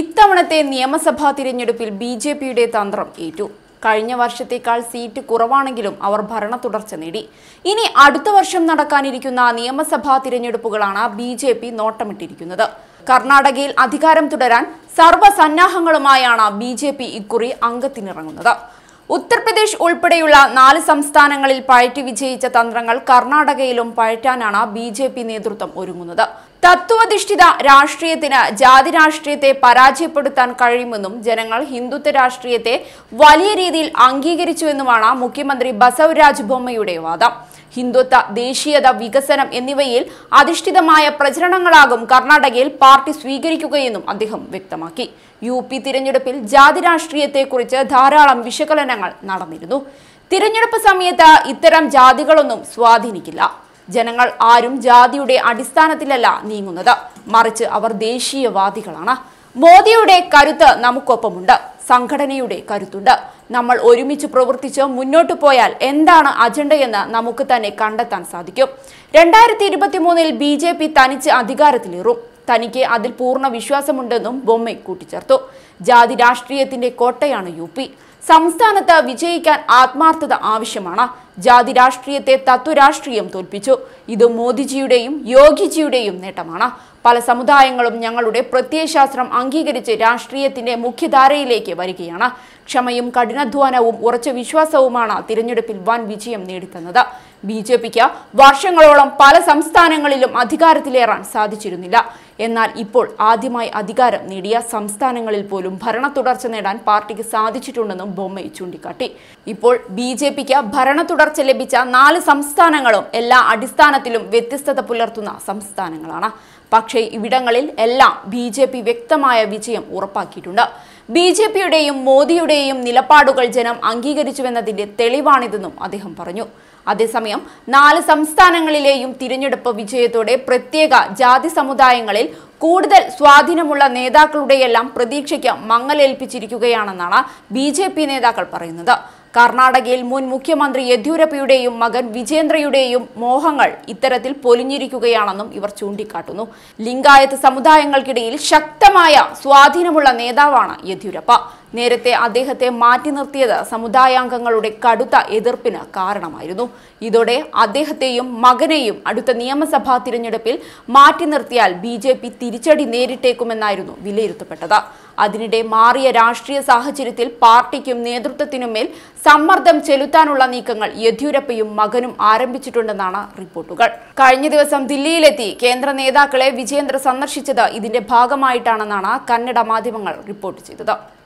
ഇത്തവണത്തെ നിയമസഭാ തിരഞ്ഞെടുപ്പിൽ ബി ജെ പിയുടെ തന്ത്രം ഏറ്റു കഴിഞ്ഞ വർഷത്തേക്കാൾ സീറ്റ് കുറവാണെങ്കിലും അവർ ഭരണ തുടർച്ച നേടി ഇനി അടുത്ത വർഷം നടക്കാനിരിക്കുന്ന നിയമസഭാ തിരഞ്ഞെടുപ്പുകളാണ് ബി ജെ പി നോട്ടമിട്ടിരിക്കുന്നത് കർണാടകയിൽ അധികാരം തുടരാൻ സർവ്വസന്നാഹങ്ങളുമായാണ് ബി ജെ പി ഇക്കുറി അംഗത്തിനിറങ്ങുന്നത് ഉത്തർപ്രദേശ് ഉൾപ്പെടെയുള്ള നാല് സംസ്ഥാനങ്ങളിൽ പയറ്റി വിജയിച്ച തന്ത്രങ്ങൾ കർണാടകയിലും പയറ്റാനാണ് ബി ജെ പി നേതൃത്വം ഒരുങ്ങുന്നത് തത്വധിഷ്ഠിത രാഷ്ട്രീയത്തിന് ജാതി രാഷ്ട്രീയത്തെ പരാജയപ്പെടുത്താൻ കഴിയുമെന്നും ജനങ്ങൾ ഹിന്ദുത്വ രാഷ്ട്രീയത്തെ വലിയ രീതിയിൽ അംഗീകരിച്ചുവെന്നുമാണ് മുഖ്യമന്ത്രി ബസവരാജ് ബൊമ്മയുടെ വാദം ഹിന്ദുത്വ ദേശീയത വികസനം എന്നിവയിൽ അധിഷ്ഠിതമായ പ്രചരണങ്ങളാകും കർണാടകയിൽ പാർട്ടി സ്വീകരിക്കുകയെന്നും അദ്ദേഹം വ്യക്തമാക്കി യു പി തിരഞ്ഞെടുപ്പിൽ ജാതി രാഷ്ട്രീയത്തെക്കുറിച്ച് ധാരാളം വിശകലനങ്ങൾ നടന്നിരുന്നു തിരഞ്ഞെടുപ്പ് സമയത്ത് ഇത്തരം ജാതികളൊന്നും സ്വാധീനിക്കില്ല ജനങ്ങൾ ആരും ജാതിയുടെ അടിസ്ഥാനത്തിലല്ല നീങ്ങുന്നത് മറിച്ച് അവർ ദേശീയവാദികളാണ് മോദിയുടെ കരുത്ത് നമുക്കൊപ്പമുണ്ട് സംഘടനയുടെ കരുത്തുണ്ട് നമ്മൾ ഒരുമിച്ച് പ്രവർത്തിച്ച് മുന്നോട്ട് പോയാൽ എന്താണ് അജണ്ടയെന്ന് നമുക്ക് തന്നെ കണ്ടെത്താൻ സാധിക്കും രണ്ടായിരത്തി ഇരുപത്തിമൂന്നിൽ ബി ജെ പി തനിച്ച് അധികാരത്തിലേറും തനിക്ക് അതിൽ പൂർണ്ണ വിശ്വാസമുണ്ടെന്നും ബൊമ്മ കൂട്ടിച്ചേർത്തു ജാതി രാഷ്ട്രീയത്തിന്റെ കോട്ടയാണ് യു സംസ്ഥാനത്ത് വിജയിക്കാൻ ആത്മാർത്ഥത ആവശ്യമാണ് ജാതി രാഷ്ട്രീയത്തെ തത്വരാഷ്ട്രീയം തോൽപ്പിച്ചു ഇത് മോദിജിയുടെയും യോഗിജിയുടെയും നേട്ടമാണ് പല സമുദായങ്ങളും ഞങ്ങളുടെ പ്രത്യയശാസ്ത്രം അംഗീകരിച്ച് രാഷ്ട്രീയത്തിന്റെ മുഖ്യധാരയിലേക്ക് വരികയാണ് ക്ഷമയും കഠിനാധ്വാനവും ഉറച്ച വിശ്വാസവുമാണ് തിരഞ്ഞെടുപ്പിൽ വൻ വിജയം നേടിത്തന്നത് ബി വർഷങ്ങളോളം പല സംസ്ഥാനങ്ങളിലും അധികാരത്തിലേറാൻ സാധിച്ചിരുന്നില്ല എന്നാൽ ഇപ്പോൾ ആദ്യമായി അധികാരം നേടിയ സംസ്ഥാനങ്ങളിൽ പോലും ഭരണ തുടർച്ച നേടാൻ പാർട്ടിക്ക് സാധിച്ചിട്ടുണ്ടെന്നും ബൊമ്മൈ ചൂണ്ടിക്കാട്ടി ഇപ്പോൾ ബി ജെ പിക്ക് ഭരണ തുടർച്ച ലഭിച്ച നാല് സംസ്ഥാനങ്ങളും എല്ലാ അടിസ്ഥാനത്തിലും വ്യത്യസ്തത പുലർത്തുന്ന സംസ്ഥാനങ്ങളാണ് പക്ഷേ ഇവിടങ്ങളിൽ എല്ലാം ബി ജെ പി വ്യക്തമായ വിജയം ഉറപ്പാക്കിയിട്ടുണ്ട് ബി ജെ പിയുടെയും മോദിയുടെയും നിലപാടുകൾ ജനം അംഗീകരിച്ചുവെന്നതിന്റെ തെളിവാണിതെന്നും അദ്ദേഹം പറഞ്ഞു അതേസമയം നാല് സംസ്ഥാനങ്ങളിലെയും തിരഞ്ഞെടുപ്പ് വിജയത്തോടെ പ്രത്യേക ജാതി സമുദായങ്ങളിൽ കൂടുതൽ സ്വാധീനമുള്ള നേതാക്കളുടെയെല്ലാം പ്രതീക്ഷയ്ക്ക് മങ്ങലേൽപ്പിച്ചിരിക്കുകയാണെന്നാണ് ബി ജെ പി നേതാക്കൾ പറയുന്നത് കർണാടകയിൽ മുൻ മുഖ്യമന്ത്രി യെദ്യൂരപ്പയുടെയും മകൻ വിജേന്ദ്രയുടെയും മോഹങ്ങൾ ഇത്തരത്തിൽ പൊലിഞ്ഞിരിക്കുകയാണെന്നും ഇവർ ചൂണ്ടിക്കാട്ടുന്നു ലിംഗായത്ത് സമുദായങ്ങൾക്കിടയിൽ ശക്തമായ സ്വാധീനമുള്ള നേതാവാണ് യെദ്യൂരപ്പ നേരത്തെ അദ്ദേഹത്തെ മാറ്റി നിർത്തിയത് സമുദായാംഗങ്ങളുടെ കടുത്ത എതിർപ്പിന് കാരണമായിരുന്നു ഇതോടെ അദ്ദേഹത്തെയും മകനെയും അടുത്ത നിയമസഭാ തിരഞ്ഞെടുപ്പിൽ മാറ്റി നിർത്തിയാൽ ബി ജെ പി തിരിച്ചടി നേരിട്ടേക്കുമെന്നായിരുന്നു വിലയിരുത്തപ്പെട്ടത് അതിനിടെ മാറിയ രാഷ്ട്രീയ സാഹചര്യത്തിൽ പാർട്ടിക്കും നേതൃത്വത്തിനുമേൽ സമ്മർദ്ദം ചെലുത്താനുള്ള നീക്കങ്ങൾ യെദ്യൂരപ്പയും മകനും ആരംഭിച്ചിട്ടുണ്ടെന്നാണ് റിപ്പോർട്ടുകൾ കഴിഞ്ഞ ദിവസം ദില്ലിയിലെത്തി കേന്ദ്ര നേതാക്കളെ വിജയേന്ദ്ര സന്ദർശിച്ചത് ഇതിന്റെ ഭാഗമായിട്ടാണെന്നാണ് കന്നഡ മാധ്യമങ്ങൾ റിപ്പോർട്ട് ചെയ്തത്